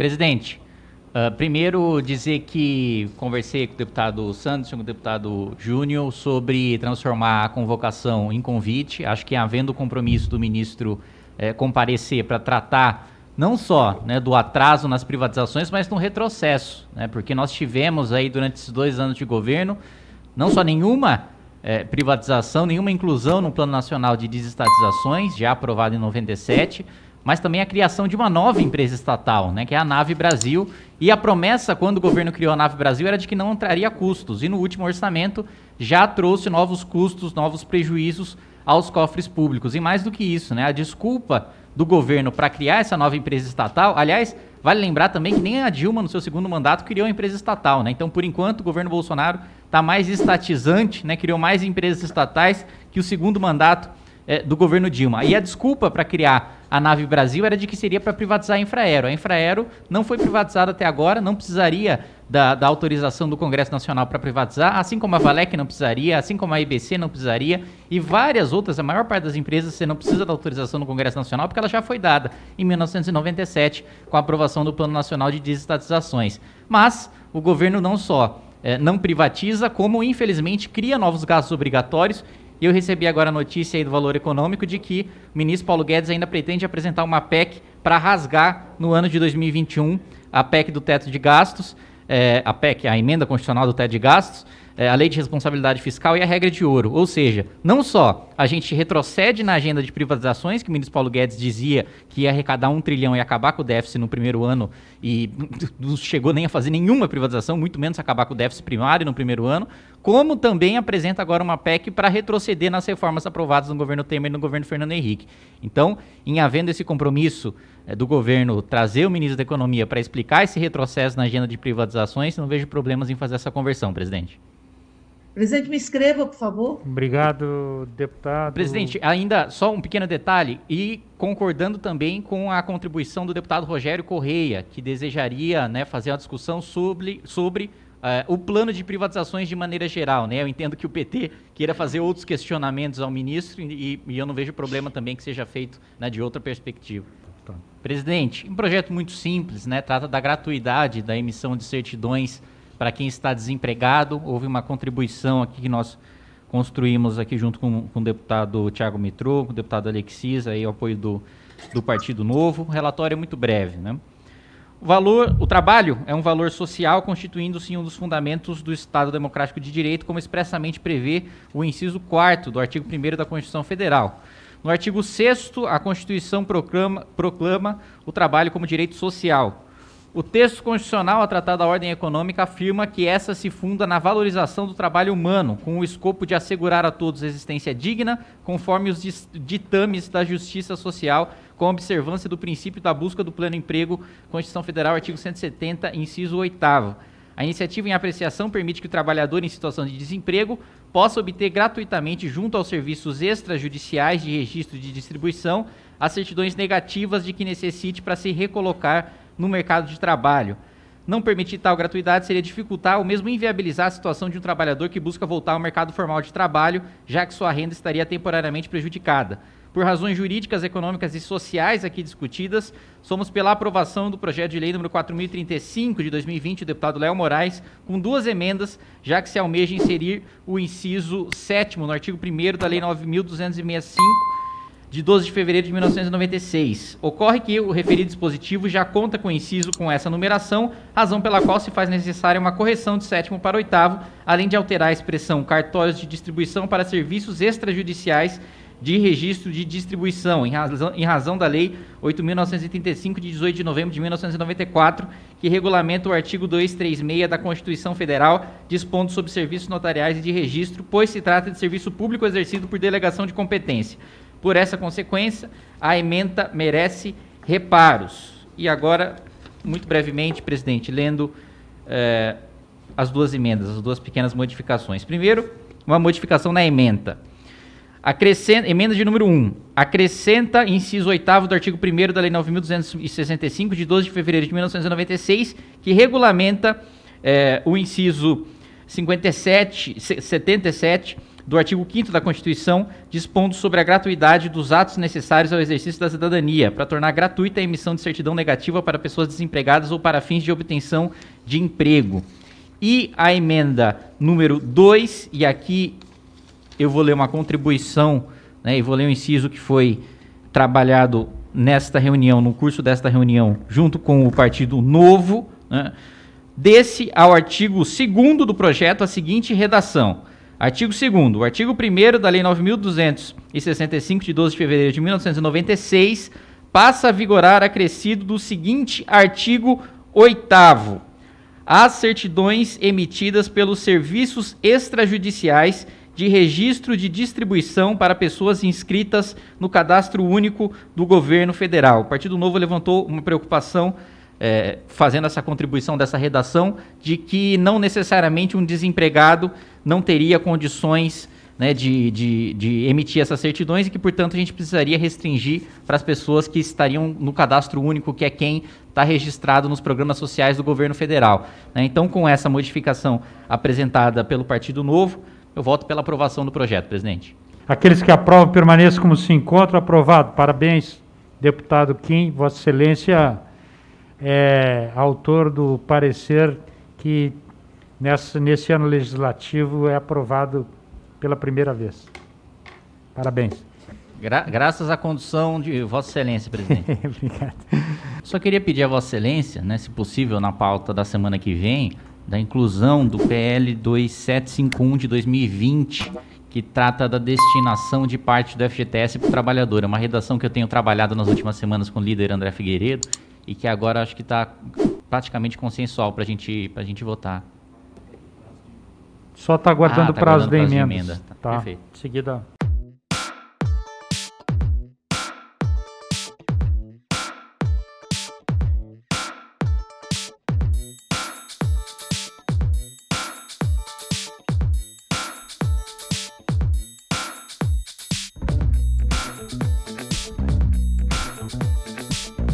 Presidente, uh, primeiro dizer que conversei com o deputado Sanderson, com o deputado Júnior, sobre transformar a convocação em convite. Acho que havendo o compromisso do ministro eh, comparecer para tratar não só né, do atraso nas privatizações, mas do retrocesso, né, porque nós tivemos aí durante esses dois anos de governo não só nenhuma eh, privatização, nenhuma inclusão no Plano Nacional de Desestatizações, já aprovado em 97, mas também a criação de uma nova empresa estatal, né, que é a Nave Brasil. E a promessa, quando o governo criou a Nave Brasil, era de que não entraria custos. E no último orçamento já trouxe novos custos, novos prejuízos aos cofres públicos. E mais do que isso, né, a desculpa do governo para criar essa nova empresa estatal, aliás, Vale lembrar também que nem a Dilma, no seu segundo mandato, criou uma empresa estatal, né? Então, por enquanto, o governo Bolsonaro está mais estatizante, né? Criou mais empresas estatais que o segundo mandato é, do governo Dilma. E a desculpa para criar a nave Brasil era de que seria para privatizar a Infraero. A Infraero não foi privatizada até agora, não precisaria da, da autorização do Congresso Nacional para privatizar, assim como a Valec não precisaria, assim como a IBC não precisaria, e várias outras, a maior parte das empresas, você não precisa da autorização do Congresso Nacional, porque ela já foi dada em 1997, com a aprovação do Plano Nacional de Desestatizações. Mas o governo não só é, não privatiza, como infelizmente cria novos gastos obrigatórios e eu recebi agora a notícia aí do Valor Econômico de que o ministro Paulo Guedes ainda pretende apresentar uma PEC para rasgar no ano de 2021 a PEC do teto de gastos, é, a PEC, a emenda constitucional do teto de gastos, é, a Lei de Responsabilidade Fiscal e a regra de ouro. Ou seja, não só a gente retrocede na agenda de privatizações, que o ministro Paulo Guedes dizia que ia arrecadar um trilhão e acabar com o déficit no primeiro ano, e não chegou nem a fazer nenhuma privatização, muito menos acabar com o déficit primário no primeiro ano, como também apresenta agora uma PEC para retroceder nas reformas aprovadas no governo Temer e no governo Fernando Henrique. Então, em havendo esse compromisso é, do governo trazer o ministro da Economia para explicar esse retrocesso na agenda de privatizações, não vejo problemas em fazer essa conversão, presidente. Presidente, me escreva, por favor. Obrigado, deputado. Presidente, ainda só um pequeno detalhe, e concordando também com a contribuição do deputado Rogério Correia, que desejaria né, fazer uma discussão sobre, sobre Uh, o plano de privatizações de maneira geral, né? Eu entendo que o PT queira fazer outros questionamentos ao ministro e, e eu não vejo problema também que seja feito né, de outra perspectiva. Tá. Presidente, um projeto muito simples, né? Trata da gratuidade da emissão de certidões para quem está desempregado. Houve uma contribuição aqui que nós construímos aqui junto com, com o deputado Tiago Mitrô, com o deputado Alexis, aí o apoio do, do Partido Novo. O relatório é muito breve, né? O valor, o trabalho é um valor social constituindo-se um dos fundamentos do Estado Democrático de Direito, como expressamente prevê o inciso 4 do artigo 1 da Constituição Federal. No artigo 6 a Constituição proclama, proclama o trabalho como direito social. O texto constitucional a tratar da ordem econômica afirma que essa se funda na valorização do trabalho humano, com o escopo de assegurar a todos existência digna, conforme os ditames da justiça social, com observância do princípio da busca do pleno emprego, Constituição Federal, artigo 170, inciso 8 A iniciativa em apreciação permite que o trabalhador em situação de desemprego possa obter gratuitamente, junto aos serviços extrajudiciais de registro de distribuição, as certidões negativas de que necessite para se recolocar no mercado de trabalho. Não permitir tal gratuidade seria dificultar ou mesmo inviabilizar a situação de um trabalhador que busca voltar ao mercado formal de trabalho, já que sua renda estaria temporariamente prejudicada. Por razões jurídicas, econômicas e sociais aqui discutidas, somos pela aprovação do projeto de lei número 4035 de 2020 do deputado Léo Moraes, com duas emendas, já que se almeja inserir o inciso 7 no artigo 1 da lei 9265 de 12 de fevereiro de 1996. Ocorre que o referido dispositivo já conta com inciso com essa numeração, razão pela qual se faz necessária uma correção de sétimo para oitavo, além de alterar a expressão cartórios de distribuição para serviços extrajudiciais de registro de distribuição, em razão, em razão da Lei 8.935, de 18 de novembro de 1994, que regulamenta o artigo 236 da Constituição Federal, dispondo sobre serviços notariais e de registro, pois se trata de serviço público exercido por delegação de competência. Por essa consequência, a emenda merece reparos. E agora, muito brevemente, presidente, lendo eh, as duas emendas, as duas pequenas modificações. Primeiro, uma modificação na emenda. Acrescenta, emenda de número 1. Acrescenta inciso 8 do artigo 1 da Lei 9.265, de 12 de fevereiro de 1996, que regulamenta eh, o inciso 57, 77 do artigo 5 da Constituição, dispondo sobre a gratuidade dos atos necessários ao exercício da cidadania, para tornar gratuita a emissão de certidão negativa para pessoas desempregadas ou para fins de obtenção de emprego. E a emenda número 2, e aqui eu vou ler uma contribuição, né, e vou ler um inciso que foi trabalhado nesta reunião, no curso desta reunião, junto com o Partido Novo, né, desse ao artigo 2 do projeto a seguinte redação. Artigo 2 O artigo 1 da Lei 9.265, de 12 de fevereiro de 1996, passa a vigorar acrescido do seguinte artigo 8 As certidões emitidas pelos serviços extrajudiciais de registro de distribuição para pessoas inscritas no cadastro único do governo federal. O Partido Novo levantou uma preocupação é, fazendo essa contribuição dessa redação, de que não necessariamente um desempregado não teria condições né, de, de, de, emitir essas certidões e que, portanto, a gente precisaria restringir para as pessoas que estariam no cadastro único, que é quem está registrado nos programas sociais do governo federal. Né? Então, com essa modificação apresentada pelo Partido Novo, eu voto pela aprovação do projeto, presidente. Aqueles que aprovam permaneçam como se encontram. Aprovado. Parabéns, deputado Kim. Vossa Excelência é autor do parecer que nessa, nesse ano legislativo é aprovado pela primeira vez. Parabéns. Gra graças à condução de Vossa Excelência, presidente. Obrigado. Só queria pedir a Vossa Excelência, né, se possível, na pauta da semana que vem, da inclusão do PL 2751 de 2020, que trata da destinação de parte do FGTS para o trabalhador. É uma redação que eu tenho trabalhado nas últimas semanas com o líder André Figueiredo e que agora acho que está praticamente consensual para gente, a gente votar. Só está aguardando o ah, tá prazo, de prazo de emendas. De emenda. Tá. Perfeito. Seguida.